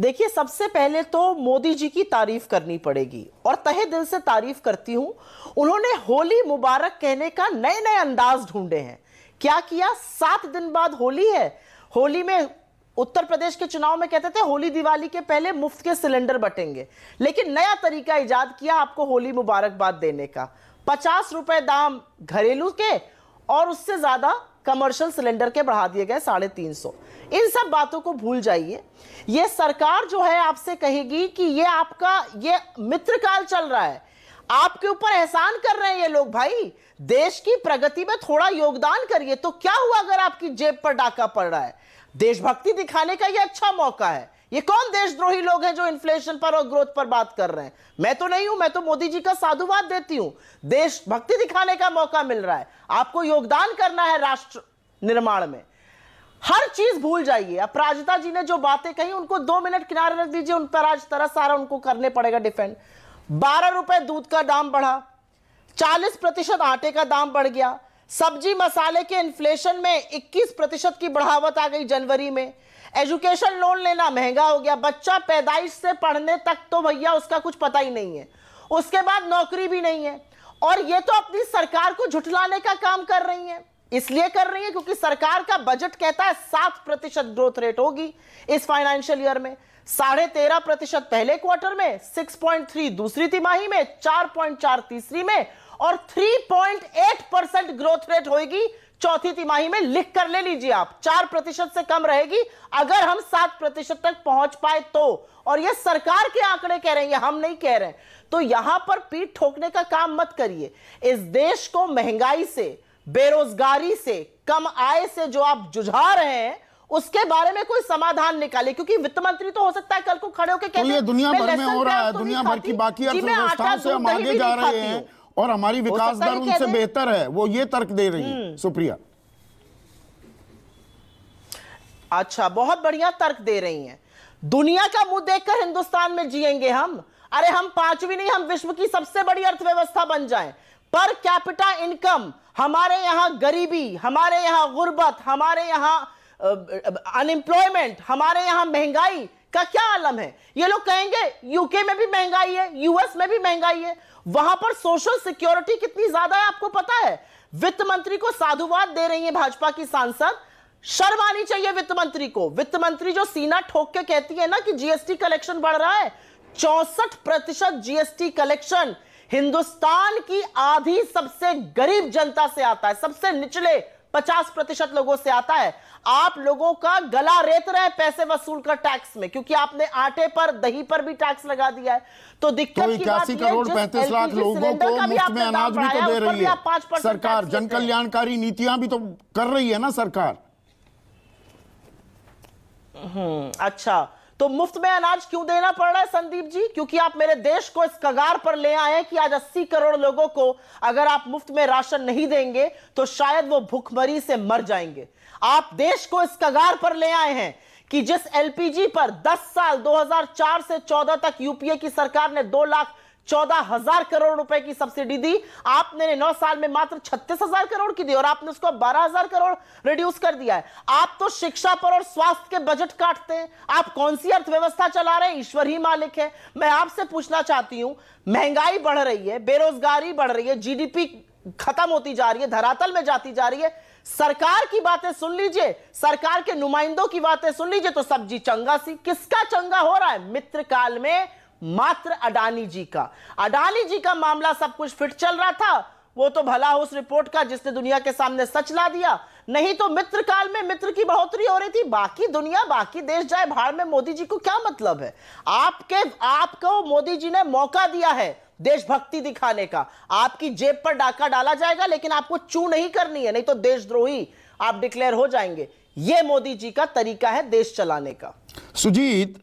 देखिए सबसे पहले तो मोदी जी की तारीफ करनी पड़ेगी और तहे दिल से तारीफ करती हूं उन्होंने होली मुबारक कहने का नए नए अंदाज ढूंढे हैं क्या किया सात दिन बाद होली है होली में उत्तर प्रदेश के चुनाव में कहते थे होली दिवाली के पहले मुफ्त के सिलेंडर बटेंगे लेकिन नया तरीका इजाद किया आपको होली मुबारकबाद देने का पचास रुपए दाम घरेलू के और उससे ज़्यादा कमर्शियल सिलेंडर के बढ़ा दिए गए साढ़े तीन सौ इन सब बातों को भूल जाइए ये सरकार जो है आपसे कहेगी कि ये आपका ये मित्र काल चल रहा है आपके ऊपर एहसान कर रहे हैं ये लोग भाई देश की प्रगति में थोड़ा योगदान करिए तो क्या हुआ अगर आपकी जेब पर डाका पड़ रहा है देशभक्ति दिखाने का ये अच्छा मौका है ये कौन देशद्रोही लोग हैं जो इन्फ्लेशन पर और ग्रोथ पर बात कर रहे हैं मैं तो नहीं हूं मैं तो मोदी जी का साधुवाद देती हूं देशभक्ति दिखाने का मौका मिल रहा है आपको योगदान करना है राष्ट्र निर्माण में हर चीज भूल जाइए अपराजिता जी ने जो बातें कही उनको दो मिनट किनारे रख दीजिए उन पर आज तरह सारा उनको करने पड़ेगा डिफेंड बारह रुपए दूध का दाम बढ़ा चालीस प्रतिशत आटे का दाम बढ़ गया सब्जी मसाले के इन्फ्लेशन में 21 प्रतिशत की बढ़ावत आ गई जनवरी में एजुकेशन लोन लेना महंगा हो गया बच्चा पैदाइश से पढ़ने तक तो भैया उसका कुछ पता ही नहीं है उसके बाद नौकरी भी नहीं है और ये तो अपनी सरकार को झुटलाने का काम कर रही है इसलिए कर रही है क्योंकि सरकार का बजट कहता है सात प्रतिशत ग्रोथ रेट होगी इस फाइनेंशियल ईयर में साढ़े तेरह प्रतिशत पहले क्वार्टर में सिक्स पॉइंट थ्री दूसरी तिमाही में चार पॉइंट चार तीसरी में और three point eight percent growth rate होगी चौथी तिमाही में लिख कर ले लीजिए आप चार प्रतिशत से कम रहेगी अगर हम सात प्रतिशत तक पहुंच पाए तो और ये सरकार के आंकड़े कह रहे हैं हम नहीं कह रहे तो यहां पर पीठ ठोकने का काम मत करिए इस देश को महंगाई से बेरोजगारी से कम आय से जो आप जुझा रहे हैं उसके बारे में कोई समाधान निकाले क्योंकि वित्त मंत्री तो हो सकता है कल को खड़े होकर तो दुनिया भर में हो रहा है तो दुनिया भर की बाकी अर्थव्यवस्थाओं से हम आगे जा रहे हैं और हमारी विकास दर उनसे बेहतर है वो ये तर्क दे रही है हम्म। सुप्रिया अच्छा बहुत बढ़िया तर्क दे रही हैं दुनिया का मुंह देखकर हिंदुस्तान में जिएंगे हम अरे हम पांचवी नहीं हम विश्व की सबसे बड़ी अर्थव्यवस्था बन जाएं पर कैपिटा इनकम हमारे यहां गरीबी हमारे यहां गुर्बत हमारे यहां अनएम्प्लॉयमेंट हमारे यहां महंगाई का क्या आलम है ये लोग कहेंगे यूके में भी महंगाई है यूएस में भी महंगाई है वहां पर सोशल सिक्योरिटी कितनी ज्यादा है आपको पता है वित्त मंत्री को साधुवाद दे रही है भाजपा की सांसद शर्म आनी चाहिए वित्त मंत्री को वित्त मंत्री जो सीना ठोक के कहती है ना कि जीएसटी कलेक्शन बढ़ रहा है चौसठ प्रतिशत जीएसटी कलेक्शन हिंदुस्तान की आधी सबसे गरीब जनता से आता है सबसे निचले पचास प्रतिशत लोगों से आता है आप लोगों का गला रेत रहे पैसे वसूल कर टैक्स में क्योंकि आपने आटे पर दही पर भी टैक्स लगा दिया है तो दिक्कत तो इक्यासी करोड़ पैंतीस लाख लोगों को मुफ्त में अनाज भी तो दे रही है सरकार जन कल्याणकारी नीतियां भी तो कर रही है ना सरकार हम्म, अच्छा तो मुफ्त में अनाज क्यों देना पड़ रहा है संदीप जी क्योंकि आप मेरे देश को इस कगार पर ले आए हैं कि आज 80 करोड़ लोगों को अगर आप मुफ्त में राशन नहीं देंगे तो शायद वो भूखमरी से मर जाएंगे आप देश को इस कगार पर ले आए हैं कि जिस एलपीजी पर 10 साल 2004 से 14 तक यूपीए की सरकार ने दो लाख चौदह हजार करोड़ रुपए की सब्सिडी दी आपने नौ साल में मात्र छत्तीस हजार करोड़ की दी और आपने उसको बारह हजार करोड़ रिड्यूस कर दिया है आप तो शिक्षा पर और स्वास्थ्य के बजट काटते हैं आप कौन सी अर्थव्यवस्था चला रहे हैं ईश्वर ही मालिक है मैं आपसे पूछना चाहती हूं महंगाई बढ़ रही है बेरोजगारी बढ़ रही है जीडीपी खत्म होती जा रही है धरातल में जाती जा रही है सरकार की बातें सुन लीजिए सरकार के नुमाइंदों की बातें सुन लीजिए तो सब्जी चंगा सी किसका चंगा हो रहा है मित्र काल में मात्र अडानी जी का अडानी जी का मामला सब कुछ फिट चल रहा था वो तो भला हो उस रिपोर्ट का जिसने दुनिया के सामने सच ला दिया नहीं तो मित्र काल में मित्र की बढ़ोतरी हो रही थी बाकी दुनिया बाकी देश जाए भाड़ में मोदी जी को क्या मतलब है आपके आपको मोदी जी ने मौका दिया है देशभक्ति दिखाने का आपकी जेब पर डाका डाला जाएगा लेकिन आपको चू नहीं करनी है नहीं तो देशद्रोही आप डिक्लेयर हो जाएंगे ये मोदी जी का तरीका है देश चलाने का सुजीत